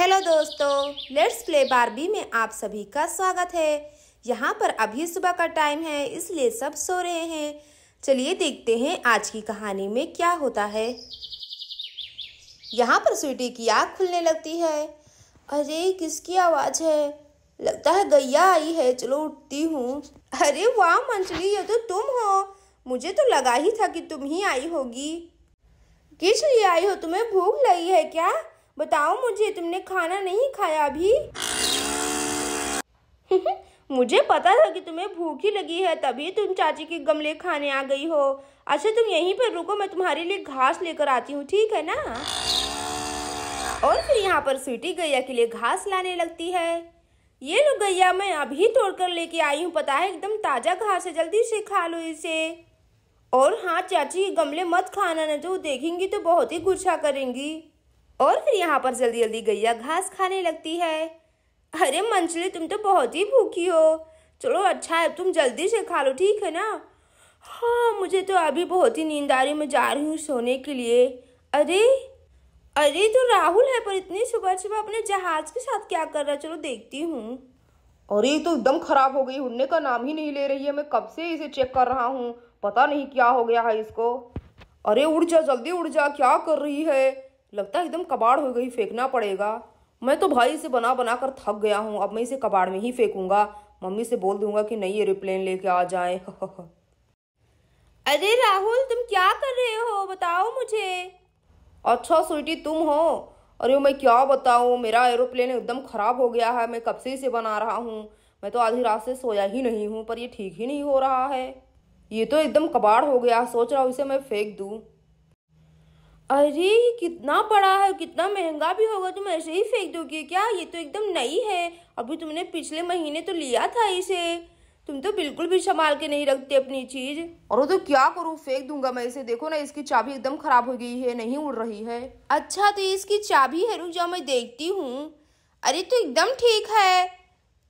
Hello दोस्तों let's play Barbie में आप सभी का स्वागत है यहाँ पर अभी सुबह का टाइम है इसलिए सब सो रहे हैं चलिए देखते हैं आज की कहानी में क्या होता है यहाँ पर स्वीटी की आँख खुलने लगती है अरे किसकी आवाज़ है लगता है गैया आई है चलो उठती हूँ अरे वाह मंचली ये तो तुम हो मुझे तो लगा ही था कि तुम ही आई होगी किस लिए आई हो तुम्हें भूख लगी है क्या बताओ मुझे तुमने खाना नहीं खाया अभी मुझे पता था कि तुम्हें भूख ही लगी है तभी तुम चाची के गमले खाने आ गई हो अच्छा तुम यहीं पर रुको मैं तुम्हारे लिए घास लेकर आती हूँ ठीक है ना और फिर यहाँ पर स्वीटी गैया के लिए घास लाने लगती है ये लो गैया मैं अभी तोड़कर लेके आई हूँ पता है एकदम ताज़ा घास है जल्दी से खा लो इसे और हाँ चाची गमले मत खाना ना जो तो देखेंगी तो बहुत ही गुस्सा करेंगी और फिर यहाँ पर जल्दी जल्दी गैया घास खाने लगती है अरे मंचली तुम तो बहुत ही भूखी हो चलो अच्छा है तुम जल्दी से खा लो ठीक है ना हाँ मुझे तो अभी बहुत ही नींद आ रही मैं जा रही हूँ सोने के लिए अरे अरे तो राहुल है पर इतनी सुबह सुबह अपने जहाज के साथ क्या कर रहा है चलो देखती हूँ अरे तो एकदम खराब हो गई उड़ने का नाम ही नहीं ले रही है मैं कब से इसे चेक कर रहा हूँ पता नहीं क्या हो गया है इसको अरे उड़ जा जल्दी उड़ जा क्या कर रही है लगता है एकदम कबाड़ हो गई फेंकना पड़ेगा मैं तो भाई इसे बना बना कर थक गया हूँ अब मैं इसे कबाड़ में ही फेंकूंगा मम्मी से बोल दूंगा कि नहीं एरोप्लेन लेके आ जाए अरे राहुल तुम क्या कर रहे हो बताओ मुझे अच्छा स्वीटी तुम हो अरे मैं क्या बताऊँ मेरा एरोप्लेन एकदम ख़राब हो गया है मैं कब से इसे बना रहा हूँ मैं तो आधी रात से सोया ही नहीं हूँ पर ये ठीक ही नहीं हो रहा है ये तो एकदम कबाड़ हो गया सोच रहा हूँ इसे मैं फेंक दूँ अरे कितना बड़ा है कितना महंगा भी होगा तुम ऐसे ही फेंक दोगे क्या ये तो एकदम नई है अभी तुमने पिछले महीने तो लिया था इसे तुम तो बिल्कुल भी संभाल के नहीं रखते अपनी चीज और तो क्या करूँ फेंक दूंगा मैं इसे देखो ना इसकी चाबी एकदम खराब हो गई है नहीं उड़ रही है अच्छा तो इसकी चाबी है रुक जाओ मैं देखती हूँ अरे तो एकदम ठीक है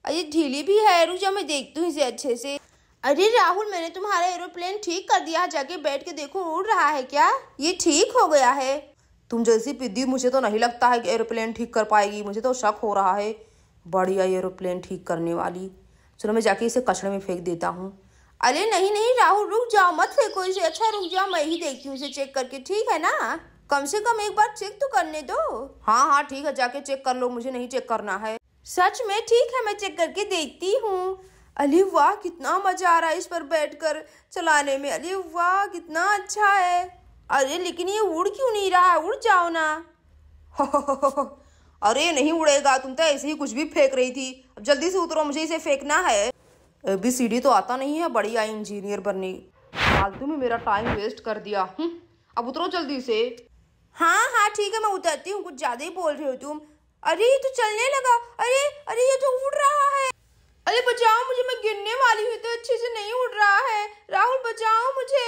अरे ढीली भी है रुक जाओ मैं देखती हूँ इसे अच्छे से अरे राहुल मैंने तुम्हारा एरोप्लेन ठीक कर दिया जाके बैठ के देखो उड़ रहा है क्या ये ठीक हो गया है तुम जैसी पिद्दी मुझे तो नहीं लगता है कि एरोप्लेन ठीक कर पाएगी मुझे तो शक हो रहा है बढ़िया एरोप्लेन ठीक करने वाली चलो मैं जाके इसे कचड़े में फेंक देता हूँ अरे नहीं नहीं राहुल रुक जाओ मत फेंको इसे अच्छा रुक जाओ मैं ही देखती हूँ इसे चेक करके ठीक है ना कम से कम एक बार चेक तो करने दो हाँ हाँ ठीक है जाके चेक कर लो मुझे नहीं चेक करना है सच में ठीक है मैं चेक करके देखती हूँ अली वाह कितना मज़ा आ रहा है इस पर बैठकर चलाने में अली वाह कितना अच्छा है अरे लेकिन ये उड़ क्यों नहीं रहा है उड़ जाओ ना अरे नहीं उड़ेगा तुम तो ऐसे ही कुछ भी फेंक रही थी अब जल्दी से उतरो मुझे इसे फेंकना है अभी सीढ़ी तो आता नहीं है बड़ी आई इंजीनियर बनने फालतू में मेरा टाइम वेस्ट कर दिया हम्म, अब उतरो जल्दी से हाँ हाँ ठीक है मैं उतरती हूँ कुछ ज़्यादा ही बोल रही हो तुम अरे ये तो चलने लगा अरे अरे ये तो उड़ रहा है अरे बचाओ मुझे मैं गिरने वाली हूँ तो अच्छे से नहीं उड़ रहा है राहुल बचाओ मुझे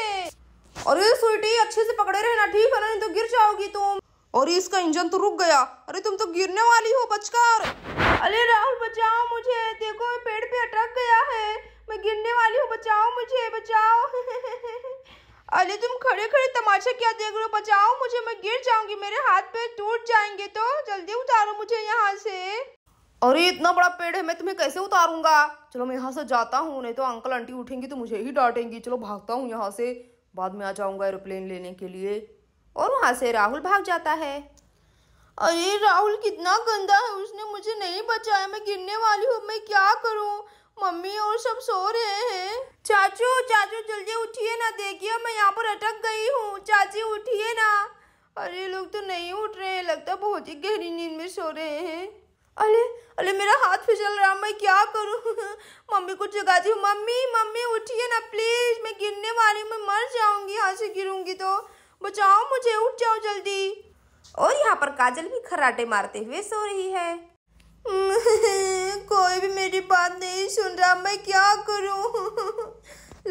अरे स्वीटी अच्छे से पकड़े रहना ठीक है ना नहीं तो गिर जाओगी तुम और इसका इंजन तो रुक गया अरे तुम तो गिरने वाली हो बचकर अरे राहुल बचाओ मुझे देखो पेड़ पे अटक गया है मैं गिरने वाली हूँ बचाओ मुझे बचाओ अरे तुम खड़े खड़े तमाशा क्या देख रहे हो बचाओ मुझे मैं गिर जाऊंगी मेरे हाथ पे टूट जाएंगे तो जल्दी उतारो मुझे यहाँ से अरे इतना बड़ा पेड़ है मैं तुम्हें कैसे उतारूंगा चलो मैं यहाँ से जाता हूँ नहीं तो अंकल आंटी उठेंगी तो मुझे ही डांटेंगी चलो भागता हूँ यहाँ से बाद में आ जाऊँगा एरोप्लेन लेने के लिए और वहाँ से राहुल भाग जाता है अरे राहुल कितना गंदा है उसने मुझे नहीं बचाया मैं गिरने वाली हूँ मैं क्या करूँ मम्मी और सब सो रहे हैं चाचू चाचू जल्दी उठिए ना देखिए मैं यहाँ पर अटक गई हूँ चाची उठिए ना अरे लोग तो नहीं उठ रहे हैं लगता बहुत ही गहरी नींद में सो रहे हैं अरे अरे मेरा हाथ फिसल रहा मैं क्या करूँ मम्मी को जगाती हूँ मम्मी मम्मी उठिए ना प्लीज़ मैं गिरने वाली मैं मर जाऊंगी यहाँ से गिरूंगी तो बचाओ मुझे उठ जाओ जल्दी और यहाँ पर काजल भी खराटे मारते हुए सो रही है कोई भी मेरी बात नहीं सुन रहा मैं क्या करूँ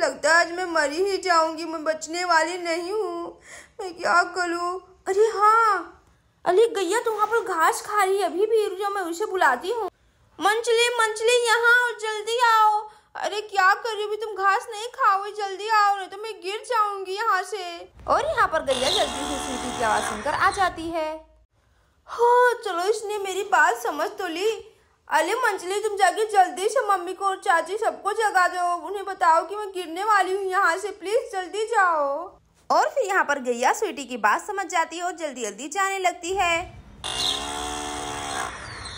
लगता है आज मैं मरी ही जाऊंगी मैं बचने वाली नहीं हूँ मैं क्या करूँ अरे हाँ अली गैया तो वहाँ पर घास खा रही है अभी भी रुक मैं उसे बुलाती हूँ मंचली मंचली यहाँ और जल्दी आओ अरे क्या कर रही हो तुम घास नहीं खाओ जल्दी आओ नहीं तो मैं गिर जाऊंगी यहाँ से और यहाँ पर गैया जल्दी से सीटी की आवाज़ सुनकर आ जाती है हो हाँ, चलो इसने मेरी बात समझ तो ली अले मंचली तुम जाके जल्दी से मम्मी को और चाची सबको जगा दो उन्हें बताओ कि मैं गिरने वाली हूँ यहाँ से प्लीज़ जल्दी जाओ और फिर यहाँ पर गैया स्वीटी की बात समझ जाती है और जल्दी जल्दी जाने लगती है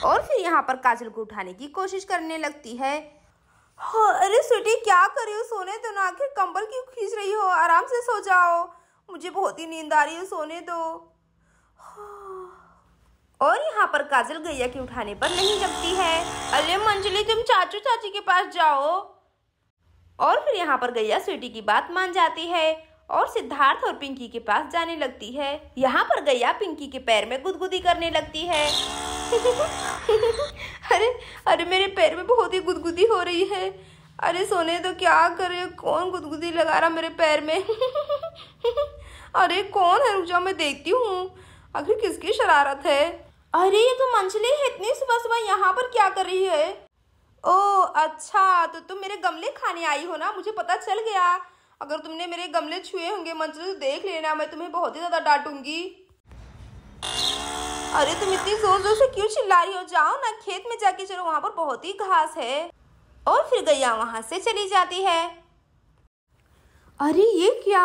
और फिर यहाँ पर काजल को उठाने की कोशिश करने लगती है हाँ, अरे स्वीटी क्या कर रही हो सोने दो ना आखिर कंबल क्यों खींच रही हो आराम से सो जाओ मुझे बहुत ही नींद आ रही है सोने दो हाँ। और यहाँ पर काजल गैया के उठाने पर नहीं जमती है अरे मंजली तुम चाचू चाची के पास जाओ और फिर यहाँ पर गैया स्वीटी की बात मान जाती है और सिद्धार्थ और पिंकी के पास जाने लगती है यहाँ पर गैया पिंकी के पैर में गुदगुदी करने लगती है अरे अरे मेरे पैर में बहुत ही गुदगुदी हो रही है अरे सोने तो क्या करे कौन गुदगुदी लगा रहा मेरे पैर में अरे कौन है रुक जाओ मैं देखती हूँ आखिर किसकी शरारत है अरे ये तो मंचली है इतनी सुबह सुबह यहाँ पर क्या कर रही है ओ अच्छा तो तुम मेरे गमले खाने आई हो ना मुझे पता चल गया अगर तुमने मेरे गमले छुए होंगे मंजिल से तो देख लेना मैं तुम्हें बहुत ही ज़्यादा डांटूंगी अरे तुम इतनी जोर जोर से क्यों चिल्ला रही हो जाओ ना खेत में जाके चलो वहां पर बहुत ही घास है और फिर गैया वहां से चली जाती है अरे ये क्या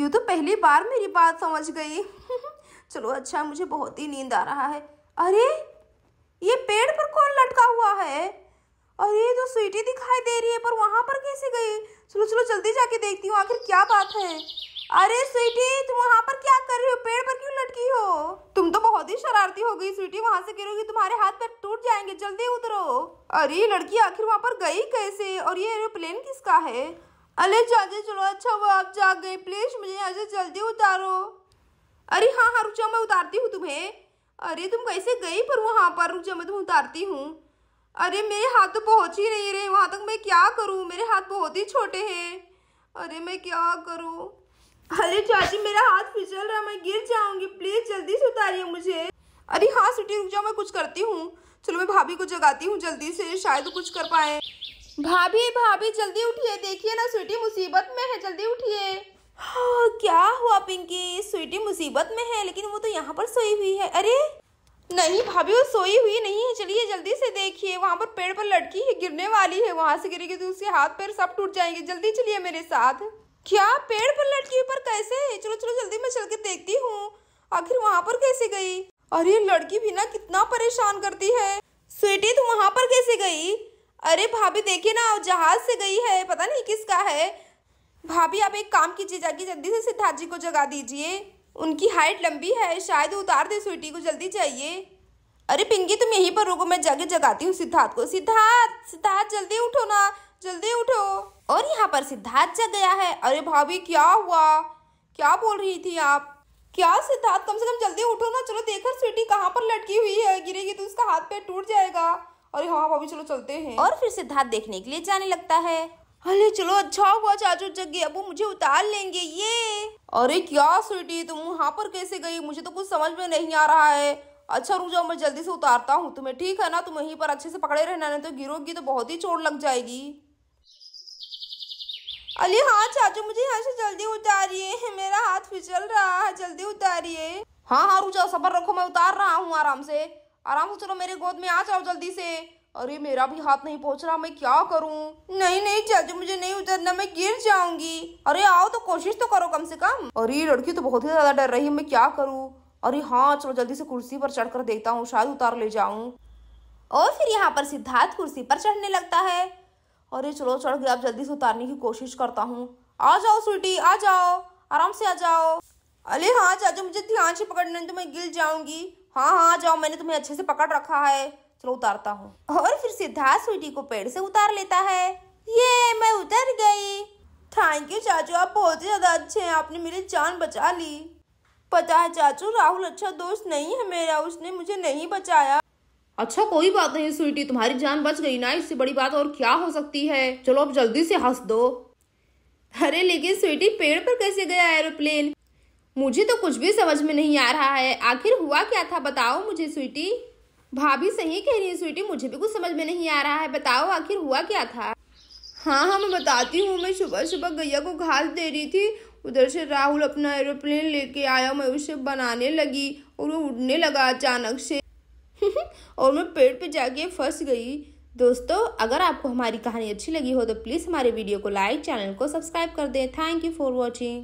यू तो पहली बार मेरी बात समझ गई चलो अच्छा मुझे बहुत ही नींद आ रहा है अरे ये पेड़ पर कौन लटका हुआ है अरे तो स्वीटी दिखाई दे रही है पर वहाँ पर कैसे गई चलो चलो जल्दी जाके देखती हूँ आखिर क्या बात है अरे स्वीटी तुम वहाँ पर क्या कर रही हो पेड़ पर क्यों लटकी हो तुम तो बहुत ही शरारती हो गई स्वीटी वहाँ से गिरोगी तुम्हारे हाथ पर टूट जाएंगे जल्दी उतरो अरे लड़की आखिर वहाँ पर गई कैसे और ये एरोप्लेन किसका है अरे जाजे चलो अच्छा वो आप जाग गए प्लीज मुझे यहाँ से जल्दी उतारो अरे हाँ हाँ रुक जाओ मैं उतारती हूँ तुम्हें अरे तुम कैसे गई पर वहाँ पर रुक जाओ मैं तुम्हें उतारती हूँ अरे मेरे हाथ तो पहुंच ही नहीं रहे वहाँ तक मैं क्या करूँ मेरे हाथ बहुत ही छोटे हैं अरे मैं क्या करूँ अरे चाची मेरा हाथ फिसल रहा मैं गिर जाऊंगी प्लीज जल्दी से उतारिए मुझे अरे हाँ सिटी रुक जाओ मैं कुछ करती हूँ चलो मैं भाभी को जगाती हूँ जल्दी से शायद कुछ कर पाए भाभी भाभी जल्दी उठिए देखिए ना स्वीटी मुसीबत में है जल्दी उठिए हाँ, क्या हुआ पिंकी स्वीटी मुसीबत में है लेकिन वो तो यहाँ पर सोई हुई है अरे नहीं भाभी वो सोई हुई नहीं है चलिए जल्दी से देखिए वहाँ पर पेड़ पर लड़की है गिरने वाली है वहाँ से गिरेगी तो उसके हाथ पैर सब टूट जाएंगे जल्दी चलिए मेरे साथ क्या पेड़ पर लड़की पर कैसे है चलो चलो जल्दी मैं चल के देखती हूँ आखिर वहाँ पर कैसे गई अरे लड़की भी ना कितना परेशान करती है स्वीटी तू वहाँ पर कैसे गई अरे भाभी देखिए ना जहाज से गई है पता नहीं किसका है भाभी आप एक काम कीजिए जाके जल्दी से सिद्धार्थ जी को जगा दीजिए उनकी हाइट लंबी है शायद उतार दे स्वीटी को जल्दी चाहिए अरे पिंकी तुम यहीं पर रुको मैं जाके जगाती हूँ सिद्धार्थ को सिद्धार्थ सिद्धार्थ जल्दी उठो ना जल्दी उठो और यहाँ पर सिद्धार्थ जग गया है अरे भाभी क्या हुआ क्या बोल रही थी आप क्या सिद्धार्थ कम से कम जल्दी उठो ना चलो देखो स्वीटी कहाँ पर लटकी हुई है गिरेगी तो उसका हाथ पैर टूट जाएगा अरे हाँ भाभी चलो चलते हैं और फिर सिद्धार्थ देखने के लिए जाने लगता है अरे चलो अच्छा हुआ चाचू जग गया अब मुझे उतार लेंगे ये अरे क्या स्वीटी तुम वहाँ पर कैसे गई मुझे तो कुछ समझ में नहीं आ रहा है अच्छा रुक जाओ मैं जल्दी से उतारता हूँ तुम्हें ठीक है ना तुम यहीं पर अच्छे से पकड़े रहना नहीं तो गिरोगी तो बहुत ही चोट लग जाएगी अली हाँ चाचू मुझे यहाँ से जल्दी उतारिये मेरा हाथ फिसल रहा है जल्दी उतारिये हाँ हाँ रुक जाओ सबर रखो मैं उतार रहा हूँ आराम से आराम से चलो मेरे गोद में आ जाओ जल्दी से अरे मेरा भी हाथ नहीं पहुंच रहा मैं क्या करूं नहीं नहीं चाचू मुझे नहीं उतरना मैं गिर जाऊंगी अरे आओ तो कोशिश तो करो कम से कम अरे लड़की तो बहुत ही ज्यादा डर रही है मैं क्या करूं अरे हाँ चलो जल्दी से कुर्सी पर चढ़कर देखता हूँ शायद उतार ले जाऊं और फिर यहाँ पर सिद्धार्थ कुर्सी पर चढ़ने लगता है अरे चलो चढ़ गया अब जल्दी से उतारने की कोशिश करता हूँ आ जाओ स्वीटी आ जाओ आराम से आ जाओ अरे हाँ चाचू मुझे ध्यान से पकड़ना तो मैं गिर जाऊंगी हाँ हाँ आ जाओ मैंने तुम्हें अच्छे से पकड़ रखा है चलो उतारता हूँ और फिर सिद्धार्थ स्वीटी को पेड़ से उतार लेता है ये मैं उतर गई थैंक यू चाचू आप बहुत ही ज़्यादा अच्छे हैं आपने मेरी जान बचा ली पता है चाचू राहुल अच्छा दोस्त नहीं है मेरा उसने मुझे नहीं बचाया अच्छा कोई बात नहीं स्वीटी तुम्हारी जान बच गई ना इससे बड़ी बात और क्या हो सकती है चलो अब जल्दी से हंस दो अरे लेकिन स्वीटी पेड़ पर कैसे गया एरोप्लेन मुझे तो कुछ भी समझ में नहीं आ रहा है आखिर हुआ क्या था बताओ मुझे स्वीटी भाभी सही कह रही है स्वीटी मुझे भी कुछ समझ में नहीं आ रहा है बताओ आखिर हुआ क्या था हाँ हाँ मैं बताती हूँ मैं सुबह सुबह गैया को घास दे रही थी उधर से राहुल अपना एरोप्लेन लेके आया मैं उसे बनाने लगी और वो उड़ने लगा अचानक से और मैं पेड़ पे जाके फंस गई दोस्तों अगर आपको हमारी कहानी अच्छी लगी हो तो प्लीज़ हमारे वीडियो को लाइक चैनल को सब्सक्राइब कर दें थैंक यू फॉर वॉचिंग